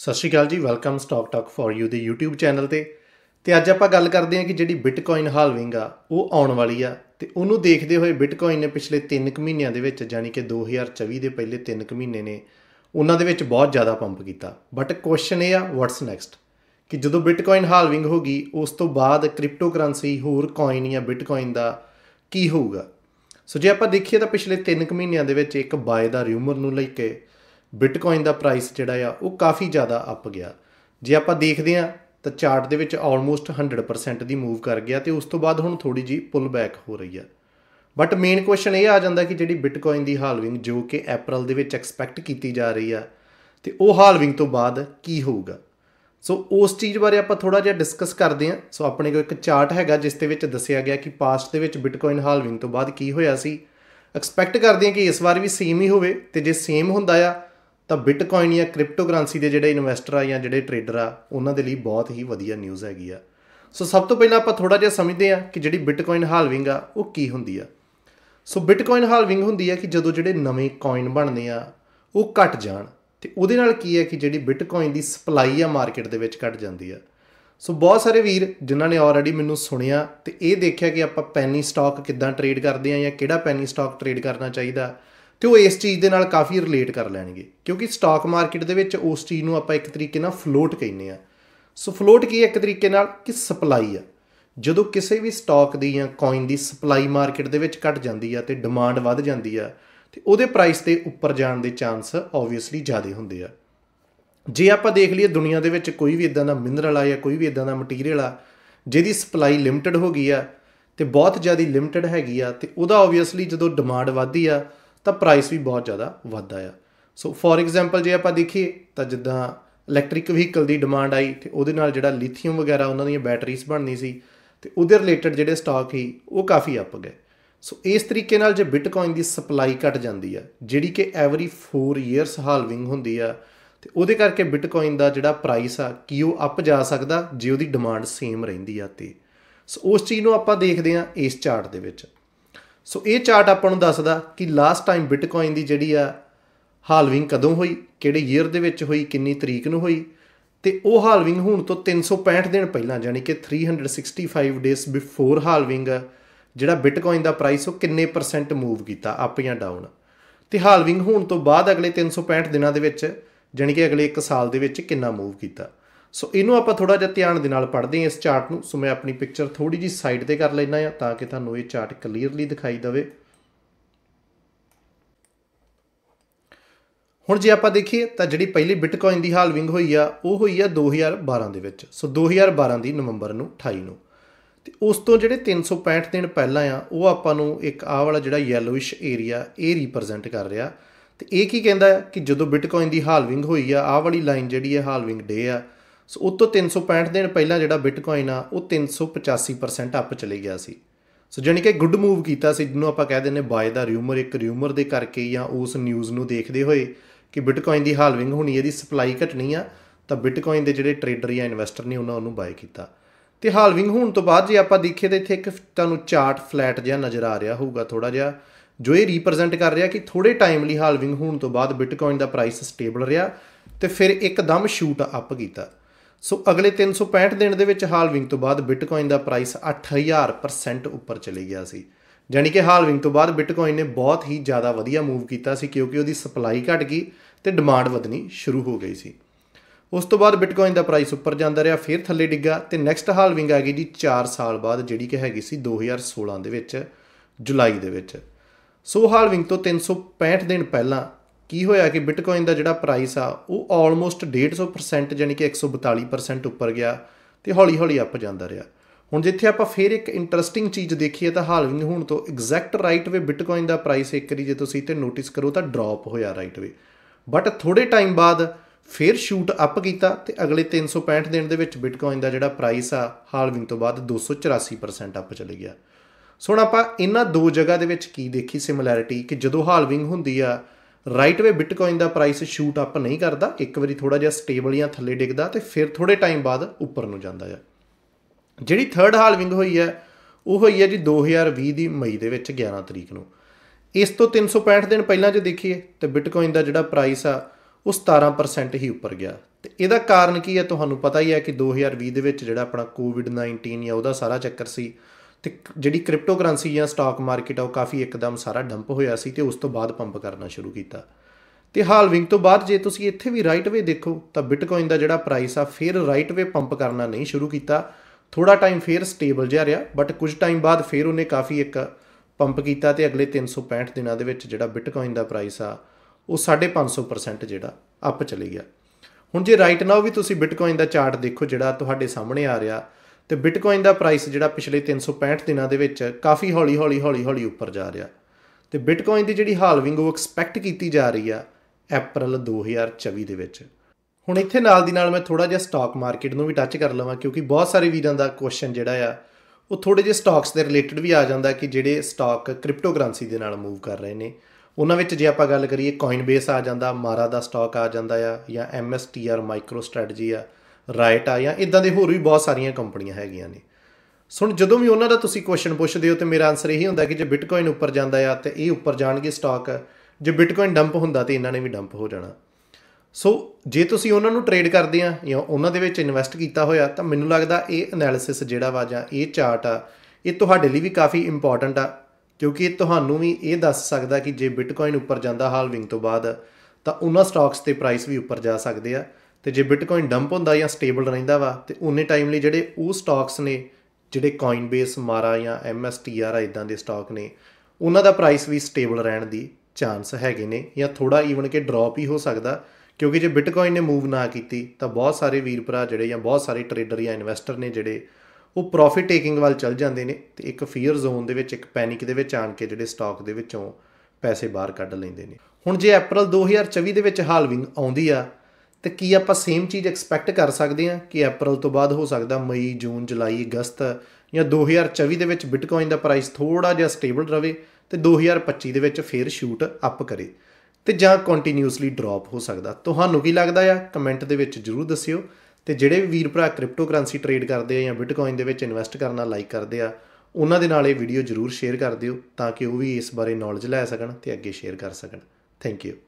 ਸਤਿ ਸ਼੍ਰੀ ਅਕਾਲ ਜੀ welcome stock talk for you ਦੇ YouTube ਚੈਨਲ ਤੇ ਤੇ ਅੱਜ ਆਪਾਂ ਗੱਲ ਕਰਦੇ ਹਾਂ ਕਿ ਜਿਹੜੀ ਬਿਟਕੋਇਨ ਹਾਲਵਿੰਗ ਆ ਉਹ ਆਉਣ ਵਾਲੀ ਆ ਤੇ ਉਹਨੂੰ ਦੇਖਦੇ ਹੋਏ ਬਿਟਕੋਇਨ ਨੇ ਪਿਛਲੇ 3 ਕੁ ਮਹੀਨਿਆਂ ਦੇ ਵਿੱਚ ਜਾਨੀ ਕਿ 2024 ਦੇ ਪਹਿਲੇ 3 ਕੁ ਮਹੀਨੇ ਨੇ ਉਹਨਾਂ ਦੇ ਵਿੱਚ ਬਹੁਤ ਜ਼ਿਆਦਾ ਪੰਪ ਕੀਤਾ ਬਟ ਕੁਐਸਚਨ ਇਹ ਆ ਵਾਟਸ ਨੈਕਸਟ ਕਿ ਜਦੋਂ ਬਿਟਕੋਇਨ ਹਾਲਵਿੰਗ ਹੋ ਗਈ ਉਸ ਤੋਂ ਬਾਅਦ ਕ੍ਰਿਪਟੋ ਕਰੰਸੀ ਹੋਰ ਕੋਇਨ ਜਾਂ ਬਿਟਕੋਇਨ ਦਾ ਕੀ ਹੋਊਗਾ ਸੋ ਜੇ ਆਪਾਂ ਦੇਖੀਏ ਤਾਂ ਪਿਛਲੇ 3 ਕੁ ਮਹੀਨਿਆਂ ਦੇ ਵਿੱਚ ਇੱਕ ਬਾਏ ਦਾ ਰਿਊਮਰ ਨੂੰ ਲੈ ਕੇ ਬਿਟਕੋਇਨ ਦਾ ਪ੍ਰਾਈਸ ਜਿਹੜਾ ਆ ਉਹ ਕਾਫੀ ਜ਼ਿਆਦਾ ਅਪ ਗਿਆ ਜੇ ਆਪਾਂ ਦੇਖਦੇ ਆ ਤਾਂ ਚਾਰਟ ਦੇ ਵਿੱਚ ਆਲਮੋਸਟ 100% ਦੀ ਮੂਵ ਕਰ ਗਿਆ ਤੇ ਉਸ ਤੋਂ ਬਾਅਦ ਹੁਣ ਥੋੜੀ ਜੀ ਪੁੱਲ ਬੈਕ ਹੋ ਰਹੀ ਆ ਬਟ ਮੇਨ ਕੁਐਸਚਨ ਇਹ ਆ ਜਾਂਦਾ ਕਿ ਜਿਹੜੀ ਬਿਟਕੋਇਨ ਦੀ ਹਾਲਵਿੰਗ ਜੋ ਕਿ ਅਪ੍ਰੈਲ ਦੇ ਵਿੱਚ ਐਕਸਪੈਕਟ ਕੀਤੀ ਜਾ ਰਹੀ ਆ ਤੇ ਉਹ ਹਾਲਵਿੰਗ ਤੋਂ ਬਾਅਦ ਕੀ ਹੋਊਗਾ ਸੋ ਉਸ ਚੀਜ਼ ਬਾਰੇ ਆਪਾਂ ਥੋੜਾ ਜਿਹਾ ਡਿਸਕਸ ਕਰਦੇ ਆ ਸੋ ਆਪਣੇ ਕੋਲ ਇੱਕ ਚਾਰਟ ਹੈਗਾ ਜਿਸ ਦੇ ਵਿੱਚ ਦੱਸਿਆ ਗਿਆ ਕਿ ਪਾਸਟ ਦੇ ਵਿੱਚ ਬਿਟਕੋਇਨ ਹਾਲਵਿੰਗ ਤੋਂ ਬਾਅਦ ਕੀ ਹੋਇਆ ਸੀ ਐਕਸਪੈਕਟ ਕਰਦੇ ਆ ਕਿ ਇਸ ਵਾਰ ਵੀ ਸੇਮ ਹੀ ਹੋਵੇ ਤੇ ਜੇ ਸੇਮ ਹੁੰਦਾ ਆ ਤਾਂ ਬਿਟਕੋਇਨ ਜਾਂ ਕ੍ਰਿਪਟੋ ਕਰੰਸੀ ਦੇ ਜਿਹੜੇ ਇਨਵੈਸਟਰ ਆ ਜਾਂ ਜਿਹੜੇ ਟ੍ਰੇਡਰ ਆ ਉਹਨਾਂ ਦੇ ਲਈ ਬਹੁਤ ਹੀ ਵਧੀਆ ਨਿਊਜ਼ ਹੈਗੀ ਆ ਸੋ ਸਭ ਤੋਂ ਪਹਿਲਾਂ ਆਪਾਂ ਥੋੜਾ ਜਿਹਾ ਸਮਝਦੇ ਆ ਕਿ ਜਿਹੜੀ ਬਿਟਕੋਇਨ ਹਾਲਵਿੰਗ ਆ ਉਹ ਕੀ ਹੁੰਦੀ ਆ ਸੋ ਬਿਟਕੋਇਨ ਹਾਲਵਿੰਗ ਹੁੰਦੀ ਆ ਕਿ ਜਦੋਂ ਜਿਹੜੇ ਨਵੇਂ ਕੋਇਨ ਬਣਦੇ ਆ ਉਹ ਘਟ ਜਾਣ ਤੇ ਉਹਦੇ ਨਾਲ ਕੀ ਹੈ ਕਿ ਜਿਹੜੀ ਬਿਟਕੋਇਨ ਦੀ ਸਪਲਾਈ ਆ ਮਾਰਕੀਟ ਦੇ ਵਿੱਚ ਘਟ ਜਾਂਦੀ ਆ ਸੋ ਬਹੁਤ ਸਾਰੇ ਵੀਰ ਜਿਨ੍ਹਾਂ ਨੇ ਆਲਰੇਡੀ ਮੈਨੂੰ ਸੁਣਿਆ ਤੇ ਇਹ ਦੇਖਿਆ ਕਿ ਆਪਾਂ ਪੈਨੀ ਸਟਾਕ ਕਿੱਦਾਂ ਟ੍ਰੇਡ ਕਰਦੇ ਆ ਜਾਂ ਕਿਹੜਾ ਪੈਨੀ ਸਟਾਕ ਟ੍ਰੇਡ ਕਰਨਾ ਚਾਹੀਦਾ ਤੇ ਉਹ ਇਸ ਚੀਜ਼ ਦੇ ਨਾਲ ਕਾਫੀ ਰਿਲੇਟ ਕਰ ਲੈਣਗੇ ਕਿਉਂਕਿ ਸਟਾਕ ਮਾਰਕੀਟ ਦੇ ਵਿੱਚ ਉਸ ਚੀਜ਼ ਨੂੰ ਆਪਾਂ ਇੱਕ ਤਰੀਕੇ ਨਾਲ ਫਲੋਟ ਕਹਿੰਦੇ ਆ ਸੋ ਫਲੋਟ ਕੀ ਹੈ ਇੱਕ ਤਰੀਕੇ ਨਾਲ ਕਿ ਸਪਲਾਈ ਆ ਜਦੋਂ ਕਿਸੇ ਵੀ ਸਟਾਕ ਦੀ ਜਾਂ ਕੋਇਨ ਦੀ ਸਪਲਾਈ ਮਾਰਕੀਟ ਦੇ ਵਿੱਚ ਘਟ ਜਾਂਦੀ ਆ ਤੇ ਡਿਮਾਂਡ ਵੱਧ ਜਾਂਦੀ ਆ ਤੇ ਉਹਦੇ ਪ੍ਰਾਈਸ ਤੇ ਉੱਪਰ ਜਾਣ ਦੇ ਚਾਂਸ ਆਬਵੀਅਸਲੀ ਜ਼ਿਆਦਾ ਹੁੰਦੇ ਆ ਜੇ ਆਪਾਂ ਦੇਖ ਲਈਏ ਦੁਨੀਆ ਦੇ ਵਿੱਚ ਕੋਈ ਵੀ ਇਦਾਂ ਦਾ ਮਿਨਰਲ ਆ ਜਾਂ ਕੋਈ ਵੀ ਇਦਾਂ ਦਾ ਮਟੀਰੀਅਲ ਆ ਜਿਹਦੀ ਸਪਲਾਈ ਲਿਮਟਿਡ ਹੋ ਗਈ ਆ ਤੇ ਬਹੁਤ ਜ਼ਿਆਦਾ ਲਿਮਟਿਡ ਹੈਗੀ ਆ ਤੇ ਉਹਦਾ ਆਬਵੀਅਸਲੀ ਜਦੋਂ ਡਿਮਾਂਡ ਵੱਧਦੀ ਆ ਤਾਂ ਪ੍ਰਾਈਸ ਵੀ ਬਹੁਤ ਜ਼ਿਆਦਾ ਵੱਧਦਾ ਆ ਸੋ ਫੋਰ ਐਗਜ਼ਾਮਪਲ ਜੇ ਆਪਾਂ ਦੇਖੀਏ ਤਾਂ ਜਿੱਦਾਂ ਇਲੈਕਟ੍ਰਿਕ ਵਹੀਕਲ ਦੀ ਡਿਮਾਂਡ ਆਈ ਤੇ ਉਹਦੇ ਨਾਲ ਜਿਹੜਾ ਲਿਥੀਅਮ ਵਗੈਰਾ ਉਹਨਾਂ ਦੀਆਂ ਬੈਟਰੀਜ਼ ਬਣਨੀ ਸੀ ਤੇ ਉਹਦੇ ਰਿਲੇਟਡ ਜਿਹੜੇ ਸਟਾਕ ਹੀ ਉਹ ਕਾਫੀ ਅੱਪ ਗਏ ਸੋ ਇਸ ਤਰੀਕੇ ਨਾਲ ਜੇ ਬਿਟਕੋਇਨ ਦੀ ਸਪਲਾਈ ਘਟ ਜਾਂਦੀ ਆ ਜਿਹੜੀ ਕਿ ਐਵਰੀ 4 ਇਅਰਸ ਹਾਲਵਿੰਗ ਹੁੰਦੀ ਆ ਤੇ ਉਹਦੇ ਕਰਕੇ ਬਿਟਕੋਇਨ ਦਾ ਜਿਹੜਾ ਪ੍ਰਾਈਸ ਆ ਕੀ ਉਹ ਅੱਪ ਜਾ ਸਕਦਾ ਜੇ ਉਹਦੀ ਡਿਮਾਂਡ ਸੇਮ ਰਹਿੰਦੀ ਆ ਤੇ ਸੋ ਉਸ ਚੀਜ਼ ਨੂੰ ਆਪਾਂ ਦੇਖਦੇ ਆ ਇਸ ਚਾਰਟ ਦੇ ਵਿੱਚ ਸੋ ਇਹ ਚਾਰਟ ਆਪਾਂ ਨੂੰ ਦੱਸਦਾ ਕਿ ਲਾਸਟ ਟਾਈਮ ਬਿਟਕੋਇਨ ਦੀ ਜਿਹੜੀ ਆ ਹਾਲਵਿੰਗ ਕਦੋਂ ਹੋਈ ਕਿਹੜੇ ਈਅਰ ਦੇ ਵਿੱਚ ਹੋਈ ਕਿੰਨੀ ਤਰੀਕ ਨੂੰ ਹੋਈ ਤੇ ਉਹ ਹਾਲਵਿੰਗ ਹੋਣ ਤੋਂ 365 ਦਿਨ ਪਹਿਲਾਂ ਯਾਨੀ ਕਿ 365 ਡੇਸ ਬਿਫੋਰ ਹਾਲਵਿੰਗ ਜਿਹੜਾ ਬਿਟਕੋਇਨ ਦਾ ਪ੍ਰਾਈਸ ਉਹ ਕਿੰਨੇ ਪਰਸੈਂਟ ਮੂਵ ਕੀਤਾ ਅਪ ਜਾਂ ਡਾਊਨ ਤੇ ਹਾਲਵਿੰਗ ਹੋਣ ਤੋਂ ਬਾਅਦ ਅਗਲੇ 365 ਦਿਨਾਂ ਦੇ ਵਿੱਚ ਯਾਨੀ ਕਿ ਅਗਲੇ 1 ਸਾਲ ਦੇ ਵਿੱਚ ਕਿੰਨਾ ਮੂਵ ਕੀਤਾ ਸੋ ਇਹਨੂੰ ਆਪਾਂ ਥੋੜਾ ਜਿਹਾ ਧਿਆਨ ਦੇ ਨਾਲ ਪੜ੍ਹਦੇ ਹਾਂ ਇਸ ਚਾਰਟ ਨੂੰ ਸੋ ਮੈਂ ਆਪਣੀ ਪਿਕਚਰ ਥੋੜੀ ਜੀ ਸਾਈਡ ਤੇ ਕਰ ਲੈਣਾ ਆ ਤਾਂ ਕਿ ਤੁਹਾਨੂੰ ਇਹ ਚਾਰਟ ਕਲੀਅਰਲੀ ਦਿਖਾਈ ਦੇਵੇ ਹੁਣ ਜੇ ਆਪਾਂ ਦੇਖੀਏ ਤਾਂ ਜਿਹੜੀ ਪਹਿਲੀ ਬਿਟਕੋਇਨ ਦੀ ਹਾਲਵਿੰਗ ਹੋਈ ਆ ਉਹ ਹੋਈ ਆ 2012 ਦੇ ਵਿੱਚ ਸੋ 2012 ਦੀ ਨਵੰਬਰ ਨੂੰ 28 ਨੂੰ ਤੇ ਉਸ ਤੋਂ ਜਿਹੜੇ 365 ਦਿਨ ਪਹਿਲਾਂ ਆ ਉਹ ਆਪਾਂ ਨੂੰ ਇੱਕ ਆਹ ਵਾਲਾ ਜਿਹੜਾ ਯੈਲੋਇਸ਼ ਏਰੀਆ ਇਹ ਰਿਪਰੈਜ਼ੈਂਟ ਕਰ ਰਿਹਾ ਤੇ ਇਹ ਕੀ ਕਹਿੰਦਾ ਕਿ ਜਦੋਂ ਬਿਟਕੋਇਨ ਦੀ ਹਾਲਵਿੰਗ ਹੋਈ ਆ ਆਹ ਵਾਲੀ ਲਾਈਨ ਜਿਹੜੀ ਹੈ ਹਾਲਵਿੰਗ ਡੇ ਆ ਸੋ ਉਸ ਤੋਂ 365 ਦਿਨ ਪਹਿਲਾਂ ਜਿਹੜਾ ਬਿਟਕੋਇਨ ਆ ਉਹ 385% ਅਪ ਚਲੇ ਗਿਆ ਸੀ ਸੋ ਜਾਨੀ ਕਿ ਗੁੱਡ ਮੂਵ ਕੀਤਾ ਸੀ ਜਿਹਨੂੰ ਆਪਾਂ ਕਹਿ ਦਿੰਨੇ ਬਾਏ ਦਾ ਰਿਊਮਰ ਇੱਕ ਰਿਊਮਰ ਦੇ ਕਰਕੇ ਜਾਂ ਉਸ ਨਿਊਜ਼ ਨੂੰ ਦੇਖਦੇ ਹੋਏ ਕਿ ਬਿਟਕੋਇਨ ਦੀ ਹਾਲਵਿੰਗ ਹੋਣੀ ਹੈ ਇਹਦੀ ਸਪਲਾਈ ਘਟਣੀ ਆ ਤਾਂ ਬਿਟਕੋਇਨ ਦੇ ਜਿਹੜੇ ਟ੍ਰੇਡਰ ਜਾਂ ਇਨਵੈਸਟਰ ਨੇ ਉਹਨਾਂ ਉਹਨੂੰ ਬਾਏ ਕੀਤਾ ਤੇ ਹਾਲਵਿੰਗ ਹੋਣ ਤੋਂ ਬਾਅਦ ਜੇ ਆਪਾਂ ਦੇਖੀਏ ਤਾਂ ਇੱਥੇ ਇੱਕ ਤੁਹਾਨੂੰ ਚਾਰਟ ਫਲੈਟ ਜਿਹਾ ਨਜ਼ਰ ਆ ਰਿਹਾ ਹੋਊਗਾ ਥੋੜਾ ਜਿਹਾ ਜੋ ਇਹ ਰਿਪਰੈਜ਼ੈਂਟ ਕਰ ਰਿਹਾ ਕਿ ਥੋੜੇ ਟਾਈਮ ਲਈ ਹਾਲਵਿੰਗ ਹੋਣ ਤੋਂ ਬਾਅਦ ਬਿਟਕੋਇਨ ਦਾ ਪ੍ਰਾਈਸ ਸਟੇਬਲ ਰਿਹਾ ਤੇ ਫਿਰ ਇੱਕਦਮ ਸ਼ੂਟ ਅਪ ਕੀਤਾ ਸੋ ਅਗਲੇ 365 ਦਿਨ ਦੇ ਵਿੱਚ ਹਾਲਵਿੰਗ ਤੋਂ ਬਾਅਦ ਬਿਟਕੋਇਨ ਦਾ ਪ੍ਰਾਈਸ 8000% ਉੱਪਰ ਚਲੇ ਗਿਆ ਸੀ ਜਾਨੀ ਕਿ ਹਾਲਵਿੰਗ ਤੋਂ ਬਾਅਦ ਬਿਟਕੋਇਨ ਨੇ ਬਹੁਤ ਹੀ ਜ਼ਿਆਦਾ ਵਧੀਆ ਮੂਵ ਕੀਤਾ ਸੀ ਕਿਉਂਕਿ ਉਹਦੀ ਸਪਲਾਈ ਘਟ ਗਈ ਤੇ ਡਿਮਾਂਡ ਵਧਣੀ ਸ਼ੁਰੂ ਹੋ ਗਈ ਸੀ ਉਸ ਤੋਂ ਬਾਅਦ ਬਿਟਕੋਇਨ ਦਾ ਪ੍ਰਾਈਸ ਉੱਪਰ ਜਾਂਦਾ ਰਿਹਾ ਫਿਰ ਥੱਲੇ ਡਿੱਗਾ ਤੇ ਨੈਕਸਟ ਹਾਲਵਿੰਗ ਆ ਗਈ ਜੀ 4 ਸਾਲ ਬਾਅਦ ਜਿਹੜੀ ਕਿ ਹੈਗੀ ਸੀ 2016 ਦੇ ਵਿੱਚ ਜੁਲਾਈ ਦੇ ਵਿੱਚ ਸੋ ਹਾਲਵਿੰਗ ਤੋਂ 365 ਦਿਨ ਪਹਿਲਾਂ ਕੀ ਹੋਇਆ ਕਿ ਬਿਟਕੋਇਨ ਦਾ ਜਿਹੜਾ ਪ੍ਰਾਈਸ ਆ ਉਹ ਆਲਮੋਸਟ 150% ਯਾਨੀ ਕਿ 142% ਉੱਪਰ ਗਿਆ ਤੇ ਹੌਲੀ-ਹੌਲੀ ਅੱਪ ਜਾਂਦਾ ਰਿਹਾ ਹੁਣ ਜਿੱਥੇ ਆਪਾਂ ਫੇਰ ਇੱਕ ਇੰਟਰਸਟਿੰਗ ਚੀਜ਼ ਦੇਖੀਏ ਤਾਂ ਹਾਲਵਿੰਗ ਹੋਣ ਤੋਂ ਐਗਜ਼ੈਕਟ ਰਾਈਟ ਵੇ ਬਿਟਕੋਇਨ ਦਾ ਪ੍ਰਾਈਸ ਇੱਕ ਰੀ ਜੇ ਤੁਸੀਂ ਤੇ ਨੋਟਿਸ ਕਰੋ ਤਾਂ ਡ੍ਰੌਪ ਹੋਇਆ ਰਾਈਟ ਵੇ ਬਟ ਥੋੜੇ ਟਾਈਮ ਬਾਅਦ ਫੇਰ ਸ਼ੂਟ ਅਪ ਕੀਤਾ ਤੇ ਅਗਲੇ 365 ਦਿਨ ਦੇ ਵਿੱਚ ਬਿਟਕੋਇਨ ਦਾ ਜਿਹੜਾ ਪ੍ਰਾਈਸ ਆ ਹਾਲਵਿੰਗ ਤੋਂ ਬਾਅਦ 284% ਅਪ ਚਲੇ ਗਿਆ ਸੋ ਹੁਣ ਆਪਾਂ ਇਹਨਾਂ ਦੋ ਜਗ੍ਹਾ ਦੇ ਵਿੱਚ ਕੀ ਦੇਖੀ ਸਿਮਿਲੈਰਿਟੀ ਕਿ ਜਦੋਂ ਹਾਲਵਿੰਗ ਹੁੰਦੀ ਆ ਰਾਈਟ ਵੇ ਬਿਟਕੋਇਨ ਦਾ ਪ੍ਰਾਈਸ ਸ਼ੂਟ ਅਪ ਨਹੀਂ ਕਰਦਾ ਇੱਕ ਵਾਰੀ ਥੋੜਾ ਜਿਹਾ ਸਟੇਬਲ ਜਾਂ ਥੱਲੇ ਡਿੱਗਦਾ ਤੇ ਫਿਰ ਥੋੜੇ ਟਾਈਮ ਬਾਅਦ ਉੱਪਰ ਨੂੰ ਜਾਂਦਾ ਹੈ ਜਿਹੜੀ ਥਰਡ ਹਾਲਵਿੰਗ ਹੋਈ ਹੈ ਉਹ ਹੋਈ ਹੈ ਜੀ 2020 ਦੀ ਮਈ ਦੇ ਵਿੱਚ 11 ਤਰੀਕ ਨੂੰ ਇਸ ਤੋਂ 365 ਦਿਨ ਪਹਿਲਾਂ ਜੇ ਦੇਖੀਏ ਤੇ ਬਿਟਕੋਇਨ ਦਾ ਜਿਹੜਾ ਪ੍ਰਾਈਸ ਆ ਉਹ 17% ਹੀ ਉੱਪਰ ਗਿਆ ਤੇ ਇਹਦਾ ਕਾਰਨ ਕੀ ਹੈ ਤੁਹਾਨੂੰ ਪਤਾ ਹੀ ਹੈ ਕਿ 2020 ਦੇ ਵਿੱਚ ਜਿਹੜਾ ਆਪਣਾ ਕੋਵਿਡ-19 ਜਾਂ ਉਹਦਾ ਸਾਰਾ ਚੱਕਰ ਸੀ ਤੇ ਜਿਹੜੀ ਕ੍ਰਿਪਟੋ ਕਰੰਸੀ ਜਾਂ ਸਟਾਕ ਮਾਰਕੀਟ ਆ ਉਹ ਕਾਫੀ ਇੱਕਦਮ ਸਾਰਾ ਡੰਪ ਹੋਇਆ ਸੀ ਤੇ ਉਸ ਤੋਂ ਬਾਅਦ ਪੰਪ ਕਰਨਾ ਸ਼ੁਰੂ ਕੀਤਾ ਤੇ ਹਾਲਵਿੰਗ ਤੋਂ ਬਾਅਦ ਜੇ ਤੁਸੀਂ ਇੱਥੇ ਵੀ ਰਾਈਟ ਵੇ ਦੇਖੋ ਤਾਂ ਬਿਟਕੋਇਨ ਦਾ ਜਿਹੜਾ ਪ੍ਰਾਈਸ ਆ ਫਿਰ ਰਾਈਟ ਵੇ ਪੰਪ ਕਰਨਾ ਨਹੀਂ ਸ਼ੁਰੂ ਕੀਤਾ ਥੋੜਾ ਟਾਈਮ ਫੇਰ ਸਟੇਬਲ ਜਿਹਾ ਰਿਹਾ ਬਟ ਕੁਝ ਟਾਈਮ ਬਾਅਦ ਫੇਰ ਉਹਨੇ ਕਾਫੀ ਇੱਕ ਪੰਪ ਕੀਤਾ ਤੇ ਅਗਲੇ 365 ਦਿਨਾਂ ਦੇ ਵਿੱਚ ਜਿਹੜਾ ਬਿਟਕੋਇਨ ਦਾ ਪ੍ਰਾਈਸ ਆ ਉਹ 550% ਜਿਹੜਾ ਅਪ ਚਲੇ ਗਿਆ ਹੁਣ ਜੇ ਰਾਈਟ ਨਾਓ ਵੀ ਤੁਸੀਂ ਬਿਟਕੋਇਨ ਦਾ ਚਾਰਟ ਦੇਖੋ ਜਿਹੜਾ ਤੁਹਾਡੇ ਸਾਹਮਣੇ ਆ ਰਿਹਾ ਤੇ ਬਿਟਕੋਇਨ ਦਾ ਪ੍ਰਾਈਸ ਜਿਹੜਾ ਪਿਛਲੇ 365 ਦਿਨਾਂ ਦੇ ਵਿੱਚ ਕਾਫੀ ਹੌਲੀ ਹੌਲੀ ਹੌਲੀ ਹੌਲੀ ਉੱਪਰ ਜਾ ਰਿਹਾ ਤੇ ਬਿਟਕੋਇਨ ਦੀ ਜਿਹੜੀ ਹਾਲਵਿੰਗ ਉਹ ਐਕਸਪੈਕਟ ਕੀਤੀ ਜਾ ਰਹੀ ਆ ਅਪ੍ਰੈਲ 2024 ਦੇ ਵਿੱਚ ਹੁਣ ਇੱਥੇ ਨਾਲ ਦੀ ਨਾਲ ਮੈਂ ਥੋੜਾ ਜਿਹਾ ਸਟਾਕ ਮਾਰਕੀਟ ਨੂੰ ਵੀ ਟੱਚ ਕਰ ਲਵਾਂ ਕਿਉਂਕਿ ਬਹੁਤ ਸਾਰੇ ਵੀਰਾਂ ਦਾ ਕੁਐਸਚਨ ਜਿਹੜਾ ਆ ਉਹ ਥੋੜੇ ਜਿਹੇ ਸਟਾਕਸ ਦੇ ਰਿਲੇਟਡ ਵੀ ਆ ਜਾਂਦਾ ਕਿ ਜਿਹੜੇ ਸਟਾਕ ਕ੍ਰਿਪਟੋ ਕਰੰਸੀ ਦੇ ਨਾਲ ਮੂਵ ਕਰ ਰਹੇ ਨੇ ਉਹਨਾਂ ਵਿੱਚ ਜੇ ਆਪਾਂ ਗੱਲ ਕਰੀਏ ਕੋਇਨ ਬੇਸ ਆ ਜਾਂਦਾ ਮਾਰਾ ਦਾ ਸਟਾਕ ਆ ਜਾਂਦਾ ਆ ਜਾਂ ਐਮਐਸਟੀਆਰ ਮਾਈਕਰੋ ਸਟ੍ਰੈਟਜੀ ਆ ਰਾਈਟ ਆ ਜਾਂ ਇਦਾਂ ਦੇ ਹੋਰ ਵੀ ਬਹੁਤ ਸਾਰੀਆਂ ਕੰਪਨੀਆਂ ਹੈਗੀਆਂ ਨੇ ਸੁਣ ਜਦੋਂ ਵੀ ਉਹਨਾਂ ਦਾ ਤੁਸੀਂ ਕੁਐਸਚਨ ਪੁੱਛਦੇ ਹੋ ਤੇ ਮੇਰਾ ਆਨਸਰ ਇਹੀ ਹੁੰਦਾ ਕਿ ਜੇ ਬਿਟਕੋਇਨ ਉੱਪਰ ਜਾਂਦਾ ਆ ਤੇ ਇਹ ਉੱਪਰ ਜਾਣਗੇ ਸਟਾਕ ਜੇ ਬਿਟਕੋਇਨ ਡੰਪ ਹੁੰਦਾ ਤੇ ਇਹਨਾਂ ਨੇ ਵੀ ਡੰਪ ਹੋ ਜਾਣਾ ਸੋ ਜੇ ਤੁਸੀਂ ਉਹਨਾਂ ਨੂੰ ਟ੍ਰੇਡ ਕਰਦੇ ਆ ਜਾਂ ਉਹਨਾਂ ਦੇ ਵਿੱਚ ਇਨਵੈਸਟ ਕੀਤਾ ਹੋਇਆ ਤਾਂ ਮੈਨੂੰ ਲੱਗਦਾ ਇਹ ਐਨਾਲਿਸਿਸ ਜਿਹੜਾ ਵਾ ਜਾਂ ਇਹ ਚਾਰਟ ਆ ਇਹ ਤੁਹਾਡੇ ਲਈ ਵੀ ਕਾਫੀ ਇੰਪੋਰਟੈਂਟ ਆ ਕਿਉਂਕਿ ਇਹ ਤੁਹਾਨੂੰ ਵੀ ਇਹ ਦੱਸ ਸਕਦਾ ਕਿ ਜੇ ਬਿਟਕੋਇਨ ਉੱਪਰ ਜਾਂਦਾ ਹਾਲਵਿੰਗ ਤੋਂ ਬਾਅਦ ਤਾਂ ਉਹਨਾਂ ਸਟਾਕਸ ਤੇ ਪ੍ਰਾਈਸ ਵੀ ਉੱਪਰ ਜਾ ਸਕਦੇ ਆ ਤੇ ਜੇ ਬਿਟਕੋਇਨ ਡੰਪ ਹੁੰਦਾ ਜਾਂ ਸਟੇਬਲ ਰਹਿੰਦਾ ਵਾ ਤੇ ਉਨੇ ਟਾਈਮ ਲਈ ਜਿਹੜੇ ਉਹ ਸਟਾਕਸ ਨੇ ਜਿਹੜੇ ਬੇਸ ਮਾਰਾ ਜਾਂ ਐਮਐਸਟੀਆਰ ਇਦਾਂ ਦੇ ਸਟਾਕ ਨੇ ਉਹਨਾਂ ਦਾ ਪ੍ਰਾਈਸ ਵੀ ਸਟੇਬਲ ਰਹਿਣ ਦੀ ਚਾਂਸ ਹੈਗੇ ਨੇ ਜਾਂ ਥੋੜਾ ਈਵਨ ਕਿ ਡ੍ਰੌਪ ਹੀ ਹੋ ਸਕਦਾ ਕਿਉਂਕਿ ਜੇ ਬਿਟਕੋਇਨ ਨੇ ਮੂਵ ਨਾ ਕੀਤੀ ਤਾਂ ਬਹੁਤ ਸਾਰੇ ਵੀਰ ਭਰਾ ਜਿਹੜੇ ਜਾਂ ਬਹੁਤ ਸਾਰੇ ਟਰੇਡਰ ਜਾਂ ਇਨਵੈਸਟਰ ਨੇ ਜਿਹੜੇ ਉਹ ਪ੍ਰੋਫਿਟ ਟੇਕਿੰਗ ਵੱਲ ਚੱਲ ਜਾਂਦੇ ਨੇ ਤੇ ਇੱਕ ਫੀਅਰ ਜ਼ੋਨ ਦੇ ਵਿੱਚ ਇੱਕ ਪੈਨਿਕ ਦੇ ਵਿੱਚ ਆਣ ਕੇ ਜਿਹੜੇ ਸਟਾਕ ਦੇ ਵਿੱਚੋਂ ਪੈਸੇ ਬਾਹਰ ਕੱਢ ਲੈਂਦੇ ਨੇ ਹੁਣ ਜੇ April 2024 ਦੇ ਵਿੱਚ ਹਾਲਵਿੰਗ ਆਉਂਦੀ ਆ ਤੇ ਕੀ ਆਪਾਂ ਸੇਮ ਚੀਜ਼ ਐਕਸਪੈਕਟ ਕਰ ਸਕਦੇ ਹਾਂ ਕਿ ਅਪ੍ਰੈਲ ਤੋਂ ਬਾਅਦ ਹੋ ਸਕਦਾ ਮਈ ਜੂਨ ਜੁਲਾਈ ਅਗਸਤ ਜਾਂ 2024 ਦੇ ਵਿੱਚ ਬਿਟਕੋਇਨ ਦਾ ਪ੍ਰਾਈਸ ਥੋੜਾ ਜਿਹਾ ਸਟੇਬਲ ਰਵੇ ਤੇ 2025 ਦੇ ਵਿੱਚ ਫੇਰ ਸ਼ੂਟ ਅਪ ਕਰੇ ਤੇ ਜਾਂ ਕੰਟੀਨਿਊਸਲੀ ਡ੍ਰੌਪ ਹੋ ਸਕਦਾ ਤੁਹਾਨੂੰ ਕੀ ਲੱਗਦਾ ਆ ਕਮੈਂਟ ਦੇ ਵਿੱਚ ਜਰੂਰ ਦੱਸਿਓ ਤੇ ਜਿਹੜੇ ਵੀ ਵੀਰ ਭਰਾ ਕ੍ਰਿਪਟੋ ਕਰੰਸੀ ਟ੍ਰੇਡ ਕਰਦੇ ਆ ਜਾਂ ਬਿਟਕੋਇਨ ਦੇ ਵਿੱਚ ਇਨਵੈਸਟ ਕਰਨਾ ਲਾਈਕ ਕਰਦੇ ਆ ਉਹਨਾਂ ਦੇ ਨਾਲ ਇਹ ਵੀਡੀਓ ਜਰੂਰ ਸ਼ੇਅਰ ਕਰ ਦਿਓ ਤਾਂ ਕਿ ਉਹ ਵੀ ਇਸ ਬਾਰੇ ਨੌਲੇਜ ਲੈ ਸਕਣ ਤੇ ਅੱਗੇ ਸ਼ੇਅਰ ਕਰ ਸਕਣ ਥੈਂਕ ਯੂ